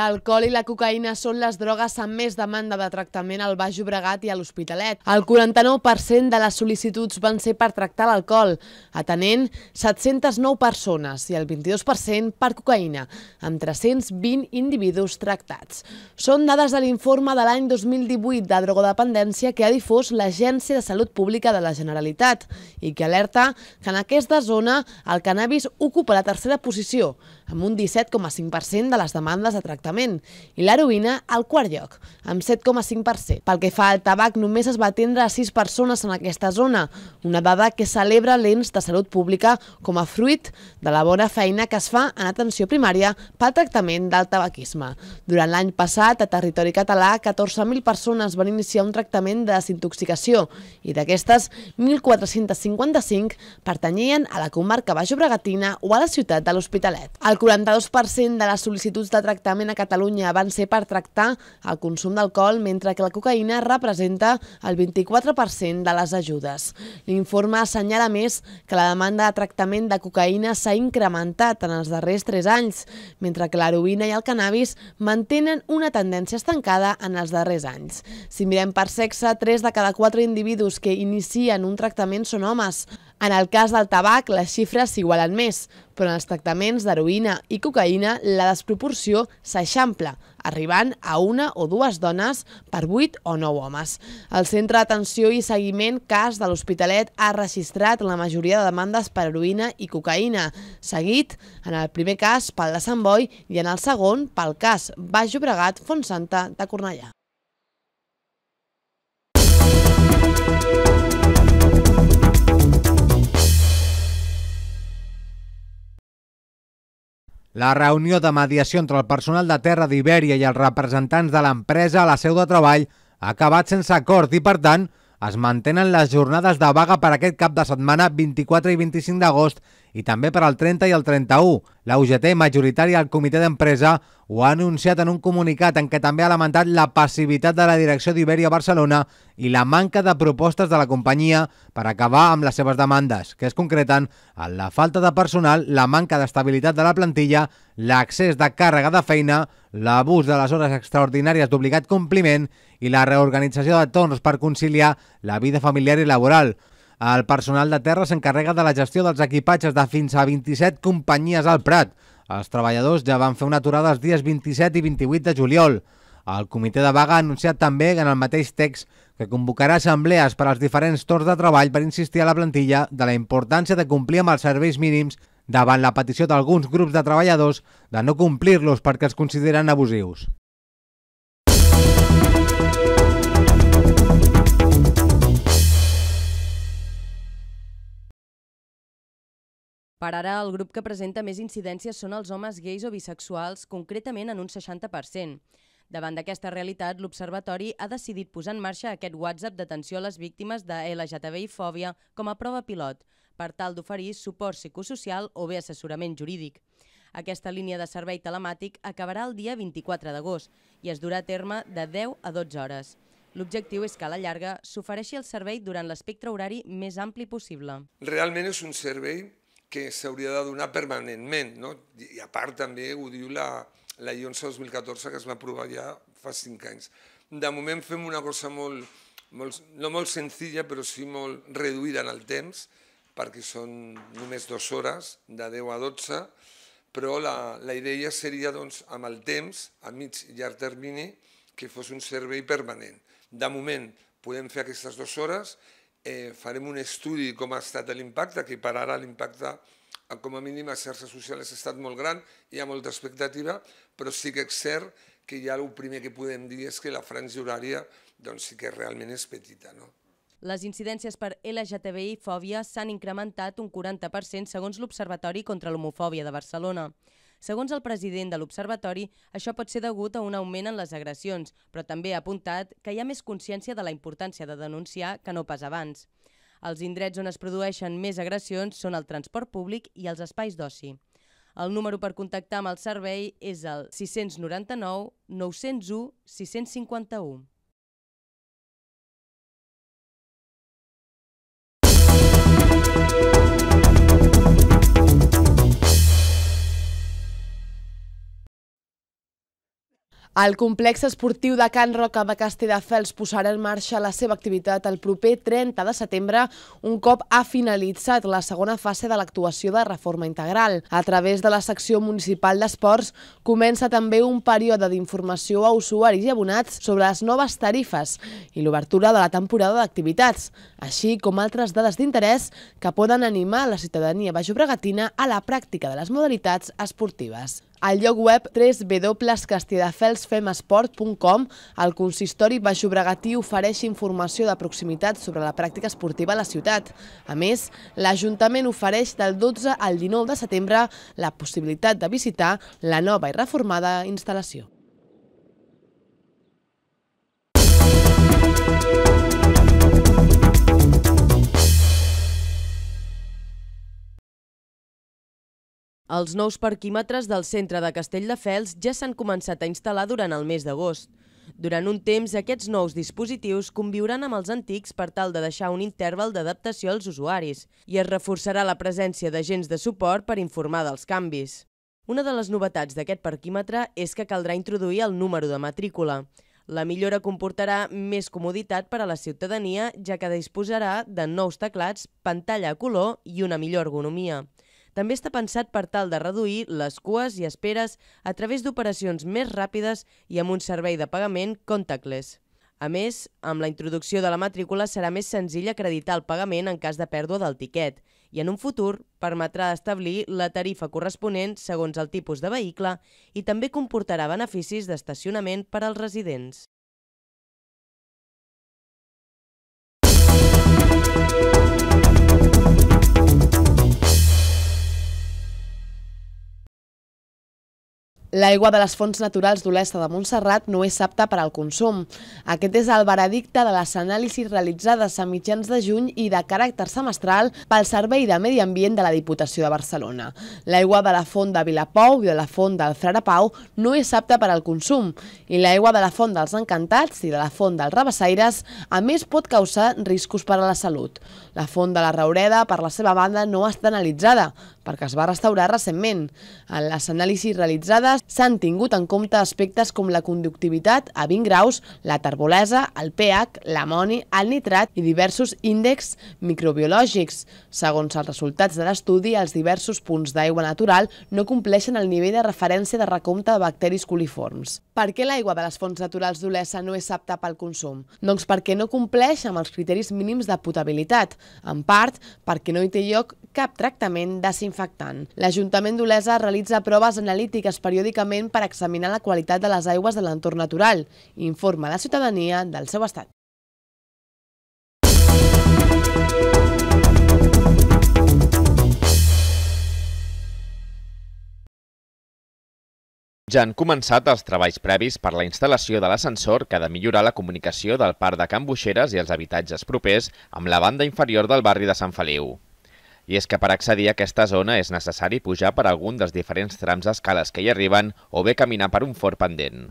L'alcohol i la cocaïna són les drogues amb més demanda de tractament al Baix Llobregat i a l'Hospitalet. El 49% de les sol·licituds van ser per tractar l'alcohol, atenent 709 persones i el 22% per cocaïna, amb 320 individus tractats. Són dades de l'informe de l'any 2018 de drogodependència que ha difós l'Agència de Salut Pública de la Generalitat i que alerta que en aquesta zona el cannabis ocupa la tercera posició, amb un 17,5% de les demandes de tractament, i l'heroïna al quart lloc, amb 7,5%. Pel que fa al tabac, només es va atendre a 6 persones en aquesta zona, una dada que celebra l'ENS de Salut Pública com a fruit de la bona feina que es fa en atenció primària pel tractament del tabaquisme. Durant l'any passat, a territori català, 14.000 persones van iniciar un tractament de desintoxicació i d'aquestes, 1.455 pertanyien a la comarca Baixobregatina o a la ciutat de l'Hospitalet. El 42% de les sol·licituds de tractament a Catalunya van ser per tractar el consum d'alcohol, mentre que la cocaïna representa el 24% de les ajudes. L'informe assenyala més que la demanda de tractament de cocaïna s'ha incrementat en els darrers 3 anys, mentre que l'heroïna i el cannabis mantenen una tendència estancada en els darrers anys. Si mirem per sexe, 3 de cada 4 individus que inicien un tractament són homes. En el cas del tabac, les xifres s'igualen més però en els tractaments d'heroïna i cocaïna la desproporció s'eixampla, arribant a una o dues dones per vuit o nou homes. El Centre d'Atenció i Seguiment Cas de l'Hospitalet ha registrat la majoria de demandes per heroïna i cocaïna, seguit en el primer cas pel de Sant Boi i en el segon pel cas Baix Llobregat-Fontsanta de Cornellà. La reunió de mediació entre el personal de Terra d'Ibèria i els representants de l'empresa a la seu de treball ha acabat sense acord i, per tant, es mantenen les jornades de vaga per aquest cap de setmana 24 i 25 d'agost i també per al 30 i el 31. La UGT, majoritària al comitè d'empresa, ho ha anunciat en un comunicat en què també ha lamentat la passivitat de la direcció d'Iberia Barcelona i la manca de propostes de la companyia per acabar amb les seves demandes, que es concreten en la falta de personal, la manca d'estabilitat de la plantilla, l'accés de càrrega de feina, l'abús de les hores extraordinàries d'obligat compliment i la reorganització de torns per conciliar la vida familiar i laboral. El personal de terra s'encarrega de la gestió dels equipatges de fins a 27 companyies al Prat. Els treballadors ja van fer una aturada els dies 27 i 28 de juliol. El comitè de vaga ha anunciat també en el mateix text que convocarà assemblees per als diferents torns de treball per insistir a la plantilla de la importància de complir amb els serveis mínims davant la petició d'alguns grups de treballadors de no complir-los perquè els consideren abusius. Per ara, el grup que presenta més incidències són els homes gais o bisexuals, concretament en un 60%. Davant d'aquesta realitat, l'Observatori ha decidit posar en marxa aquest WhatsApp d'atenció a les víctimes de LGTBI-fòbia com a prova pilot, per tal d'oferir suport psicosocial o bé assessorament jurídic. Aquesta línia de servei telemàtic acabarà el dia 24 d'agost i es durà a terme de 10 a 12 hores. L'objectiu és que a la llarga s'ofereixi el servei durant l'espectre horari més ampli possible. Realment és un servei que s'hauria de donar permanentment. No? I a part també ho diu la, la I-11 2014 que es va aprovar ja fa cinc anys. De moment fem una cosa molt, molt, no molt senzilla, però sí molt reduïda en el temps, perquè són només dues hores, de 10 a 12, però la, la idea seria, doncs, amb el temps, a mig i llarg termini, que fos un servei permanent. De moment, podem fer aquestes dues hores eh, farem un estudi de com ha estat l'impacte, que per ara l'impacte com a mínim a xarxes socials ha estat molt gran, hi ha molta expectativa, però sí que és cert que ja el primer que podem dir és que la franja horària doncs sí que realment és petita. No? Les incidències per LGTBI-fòbia s'han incrementat un 40% segons l'Observatori contra l'Homofòbia de Barcelona. Segons el president de l'Observatori, això pot ser degut a un augment en les agressions, però també ha apuntat que hi ha més consciència de la importància de denunciar que no pas abans. Els indrets on es produeixen més agressions són el transport públic i els espais d'oci. El número per contactar amb el servei és el 699 901 651. El complex esportiu de Can Roca de Castelldefels posarà en marxa la seva activitat el proper 30 de setembre, un cop ha finalitzat la segona fase de l'actuació de reforma integral. A través de la secció municipal d'esports comença també un període d'informació a usuaris i abonats sobre les noves tarifes i l'obertura de la temporada d'activitats, així com altres dades d'interès que poden animar la ciutadania baixobregatina a la pràctica de les modalitats esportives al lloc web www.castidafelsfemesport.com el consistori Baixobregatí ofereix informació de proximitat sobre la pràctica esportiva a la ciutat. A més, l'Ajuntament ofereix del 12 al 19 de setembre la possibilitat de visitar la nova i reformada instal·lació. Els nous parquímetres del centre de Castelldefels ja s'han començat a instal·lar durant el mes d'agost. Durant un temps, aquests nous dispositius conviuran amb els antics per tal de deixar un interval d'adaptació als usuaris i es reforçarà la presència d'agents de suport per informar dels canvis. Una de les novetats d'aquest parquímetre és que caldrà introduir el número de matrícula. La millora comportarà més comoditat per a la ciutadania, ja que disposarà de nous teclats, pantalla a color i una millor ergonomia també està pensat per tal de reduir les cues i esperes a través d'operacions més ràpides i amb un servei de pagament contactless. A més, amb la introducció de la matrícula serà més senzill acreditar el pagament en cas de pèrdua del tiquet i en un futur permetrà establir la tarifa corresponent segons el tipus de vehicle i també comportarà beneficis d'estacionament per als residents. L'aigua de les fonts naturals d'Olesta de Montserrat no és apta per al consum. Aquest és el veredicte de les anàlisis realitzades a mitjans de juny i de caràcter semestral pel Servei de Medi Ambient de la Diputació de Barcelona. L'aigua de la font de Vilapou i de la font del Frare Pau no és apta per al consum i l'aigua de la font dels Encantats i de la font dels Rabassaires a més pot causar riscos per a la salut. La font de la Raureda, per la seva banda, no està analitzada, perquè es va restaurar recentment. En les anàlisis realitzades s'han tingut en compte aspectes com la conductivitat a 20 graus, la terbolesa, el pH, l'amoni, el nitrat i diversos índexs microbiològics. Segons els resultats de l'estudi, els diversos punts d'aigua natural no compleixen el nivell de referència de recompte de bacteris coliforms. Per què l'aigua de les fonts naturals d'Olesa no és apta pel consum? Doncs perquè no compleix amb els criteris mínims de potabilitat, en part perquè no hi té lloc cap tractament desinfectant. L'Ajuntament d'Olesa realitza proves analítiques periòdicament per examinar la qualitat de les aigües de l'entorn natural i informa la ciutadania del seu estat. Ja han començat els treballs previs per la instal·lació de l'ascensor que ha de millorar la comunicació del parc de Can Buixeres i els habitatges propers amb la banda inferior del barri de Sant Feliu. I és que per accedir a aquesta zona és necessari pujar per algun dels diferents trams d'escales que hi arriben o bé caminar per un fort pendent.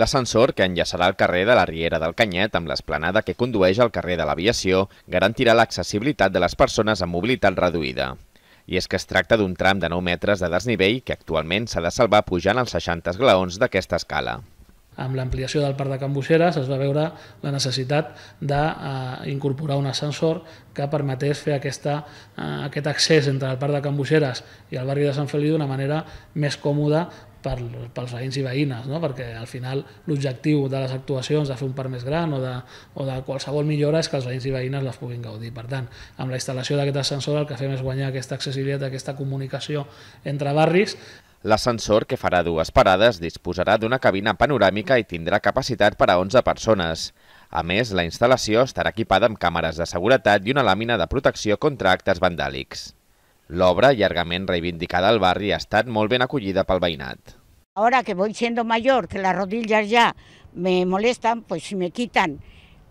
L'ascensor, que enllaçarà el carrer de la Riera del Canyet amb l'esplanada que condueix al carrer de l'Aviació, garantirà l'accessibilitat de les persones amb mobilitat reduïda. I és que es tracta d'un tram de 9 metres de desnivell que actualment s'ha de salvar pujant els 60 esglaons d'aquesta escala. Amb l'ampliació del parc de Can Buixeres es va veure la necessitat d'incorporar eh, un ascensor que permetés fer aquesta, eh, aquest accés entre el parc de Can Buixeres i el barri de Sant Feliu d'una manera més còmoda per, pels veïns i veïnes, no? perquè al final l'objectiu de les actuacions de fer un parc més gran o de, o de qualsevol millora és que els veïns i veïnes les puguin gaudir. Per tant, amb la instal·lació d'aquest ascensor el que fem és guanyar aquesta accessibilitat, aquesta comunicació entre barris, L'ascensor, que farà dues parades, disposarà d'una cabina panoràmica i tindrà capacitat per a 11 persones. A més, la instal·lació estarà equipada amb càmeres de seguretat i una làmina de protecció contra actes vandàlics. L'obra, llargament reivindicada al barri, ha estat molt ben acollida pel veïnat. Ahora que voy siendo mayor, que las rodillas ya me molestan, pues si me quitan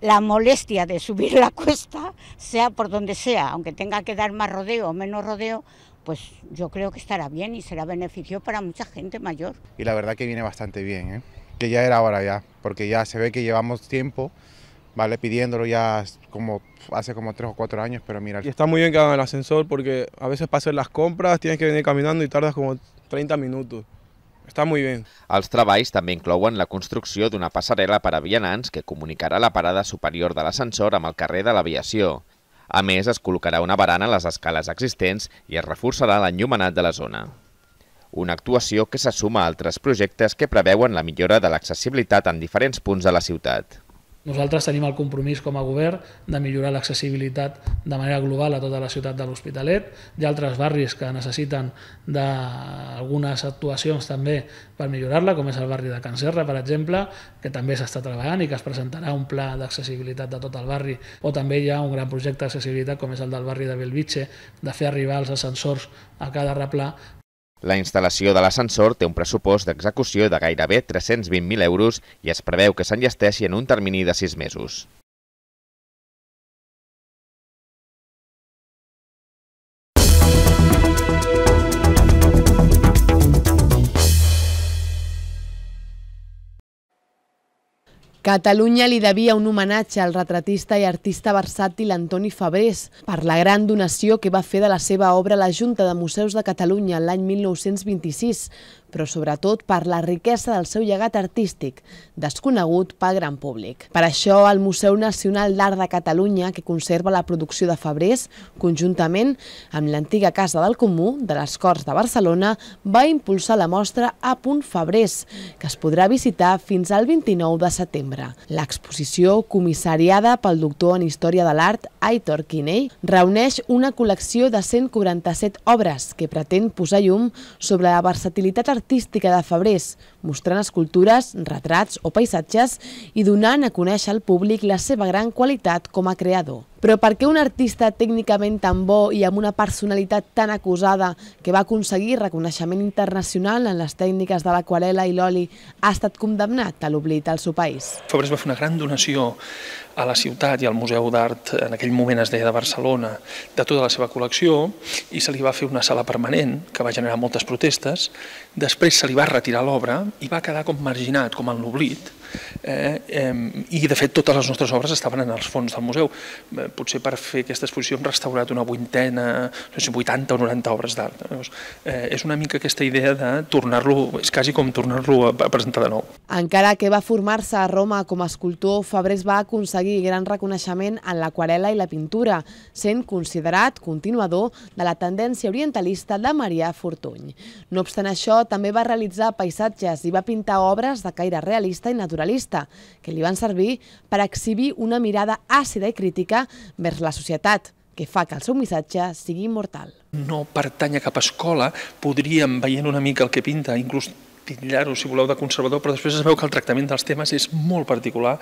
la molestia de subir la cuesta, sea por donde sea, aunque tenga que dar más rodeo o menos rodeo, pues yo creo que estará bien y será beneficio para mucha gente mayor. Y la verdad que viene bastante bien, ¿eh? que ya era hora ya, porque ya se ve que llevamos tiempo. ¿vale? Pidiéndolo ya como hace como tres o cuatro años, pero mira. Y está muy bien que hagan el ascensor porque a veces para hacer las compras, tienes que venir caminando y tardas como 30 minutos. está muy bien". Els también també en la construcción de una pasarela para vianants que comunicará la parada superior del ascensor amb el carrer de aviación... A més, es col·locarà una barana a les escales existents i es reforçarà l'enllumenat de la zona. Una actuació que se suma a altres projectes que preveuen la millora de l'accessibilitat en diferents punts de la ciutat. Nosaltres tenim el compromís com a govern de millorar l'accessibilitat de manera global a tota la ciutat de l'Hospitalet. Hi ha altres barris que necessiten d'algunes actuacions també per millorar-la, com és el barri de Can Serra, per exemple, que també s'està treballant i que es presentarà un pla d'accessibilitat de tot el barri. O també hi ha un gran projecte d'accessibilitat com és el del barri de Belvitge, de fer arribar els ascensors a cada replà la instal·lació de l'ascensor té un pressupost d'execució de gairebé 320.000 euros i es preveu que s'enllesteixi en un termini de sis mesos. Catalunya li devia un homenatge al retratista i artista versàtil Antoni Fabrés per la gran donació que va fer de la seva obra a la Junta de Museus de Catalunya l'any 1926, però sobretot per la riquesa del seu llegat artístic, desconegut pel gran públic. Per això, el Museu Nacional d'Art de Catalunya, que conserva la producció de febrers, conjuntament amb l'antiga Casa del Comú de les Corts de Barcelona, va impulsar la mostra a punt febrers, que es podrà visitar fins al 29 de setembre. L'exposició, comissariada pel doctor en Història de l'Art, Aitor Quinell reuneix una col·lecció de 147 obres que pretén posar llum sobre la versatilitat artística de Fabrés, mostrant escultures, retrats o paisatges i donant a conèixer al públic la seva gran qualitat com a creador. Però per què un artista tècnicament tan bo i amb una personalitat tan acusada que va aconseguir reconeixement internacional en les tècniques de l'aquarela i l'oli ha estat condemnat a l'oblit al seu país? Fabrés va fer una gran donació a la ciutat i al Museu d'Art, en aquell moment es deia de Barcelona, de tota la seva col·lecció i se li va fer una sala permanent que va generar moltes protestes. Després se li va retirar l'obra i va quedar com marginat, com en l'oblit, eh, eh, i de fet totes les nostres obres estaven en els fons del museu. Eh, potser per fer aquesta exposició hem restaurat una vuitena, no sé, 80 o 90 obres d'art. eh, és una mica aquesta idea de tornar-lo, és quasi com tornar-lo a, a presentar de nou. Encara que va formar-se a Roma com a escultor, Fabrés va aconseguir gran reconeixement en l'aquarela i la pintura, sent considerat continuador de la tendència orientalista de Marià Fortuny. No obstant això, també va realitzar paisatges i va pintar obres de caire realista i natural naturalista, que li van servir per exhibir una mirada àcida i crítica vers la societat, que fa que el seu missatge sigui immortal. No pertany a cap escola, podríem, veient una mica el que pinta, inclús titllar-ho, si voleu, de conservador, però després es veu que el tractament dels temes és molt particular,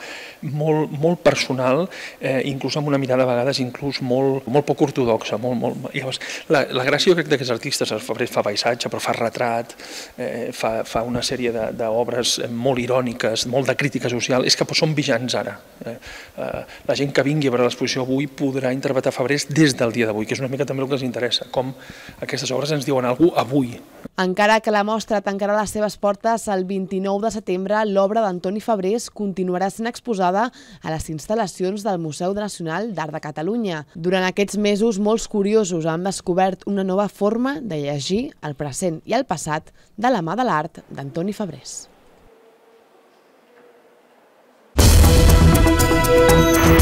molt, molt personal, eh, inclús amb una mirada a vegades inclús molt, molt poc ortodoxa. Molt, molt... Llavors, la, la gràcia jo crec d'aquests artistes, el Fabrer fa paisatge, però fa retrat, eh, fa, fa una sèrie d'obres molt iròniques, molt de crítica social, és que doncs, són vigents ara. Eh, eh, la gent que vingui a veure l'exposició avui podrà interpretar Fabrés des del dia d'avui, que és una mica també el que ens interessa, com aquestes obres ens diuen alguna cosa avui. Encara que la mostra tancarà les seves portes el 29 de setembre, l'obra d'Antoni Fabrés continuarà sent exposada a les instal·lacions del Museu Nacional d'Art de Catalunya. Durant aquests mesos, molts curiosos han descobert una nova forma de llegir el present i el passat de la mà de l'art d'Antoni Fabrés. Música